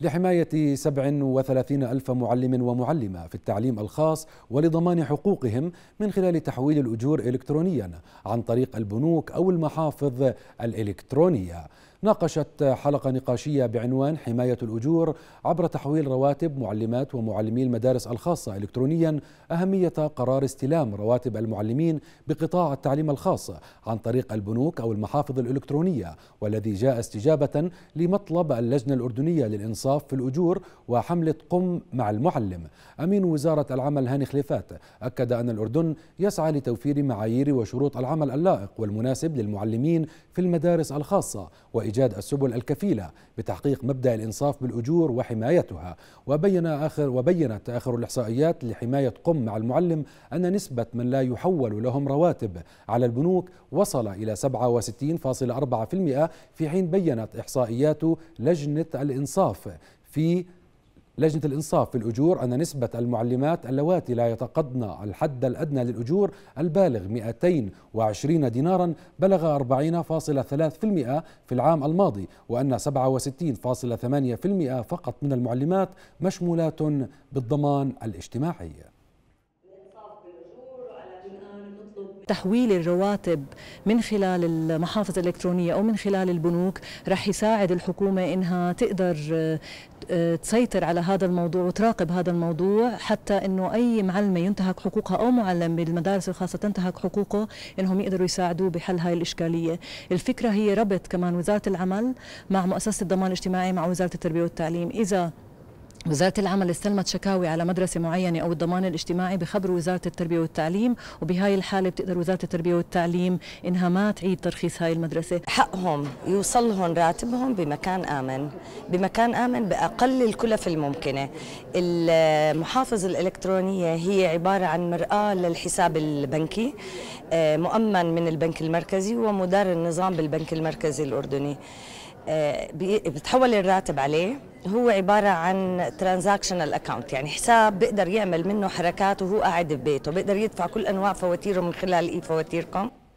لحماية 37 ألف معلم ومعلمة في التعليم الخاص ولضمان حقوقهم من خلال تحويل الأجور إلكترونيا عن طريق البنوك أو المحافظ الإلكترونية ناقشت حلقة نقاشية بعنوان حماية الأجور عبر تحويل رواتب معلمات ومعلمي المدارس الخاصة إلكترونيا أهمية قرار استلام رواتب المعلمين بقطاع التعليم الخاص عن طريق البنوك أو المحافظ الإلكترونية والذي جاء استجابة لمطلب اللجنة الأردنية للإنصاف في الأجور وحملة قم مع المعلم أمين وزارة العمل هاني خليفات أكد أن الأردن يسعى لتوفير معايير وشروط العمل اللائق والمناسب للمعلمين في المدارس الخاصة وإن وايجاد السبل الكفيله بتحقيق مبدا الانصاف بالاجور وحمايتها وبين اخر وبينت اخر الاحصائيات لحمايه قم مع المعلم ان نسبه من لا يحول لهم رواتب على البنوك وصل الى 67.4% في حين بينت احصائيات لجنه الانصاف في لجنة الإنصاف في الأجور أن نسبة المعلمات اللواتي لا يتقضن الحد الأدنى للأجور البالغ 220 دينارا بلغ 40.3% في العام الماضي وأن 67.8% فقط من المعلمات مشمولات بالضمان الاجتماعي تحويل الرواتب من خلال المحافظ الإلكترونية أو من خلال البنوك رح يساعد الحكومة إنها تقدر آه، تسيطر على هذا الموضوع وتراقب هذا الموضوع حتى انه اي معلمه ينتهك حقوقها او معلم بالمدارس الخاصه تنتهك حقوقه انهم يقدروا يساعدوه بحل هاي الاشكاليه، الفكره هي ربط كمان وزاره العمل مع مؤسسه الضمان الاجتماعي مع وزاره التربيه والتعليم، اذا وزارة العمل استلمت شكاوي على مدرسة معينة أو الضمان الاجتماعي بخبر وزارة التربية والتعليم وبهاي الحالة بتقدر وزارة التربية والتعليم إنها ما تعيد ترخيص هاي المدرسة حقهم يوصلهم راتبهم بمكان آمن بمكان آمن بأقل الكلف الممكنة المحافظ الإلكترونية هي عبارة عن مرآة للحساب البنكي آه، مؤمن من البنك المركزي ومدار النظام بالبنك المركزي الأردني آه، بتحول الراتب عليه هو عبارة عن ترانزاكشنال اكونت يعني حساب بيقدر يعمل منه حركات وهو قاعد ببيته بيقدر يدفع كل أنواع فواتيره من خلال إي فواتيركم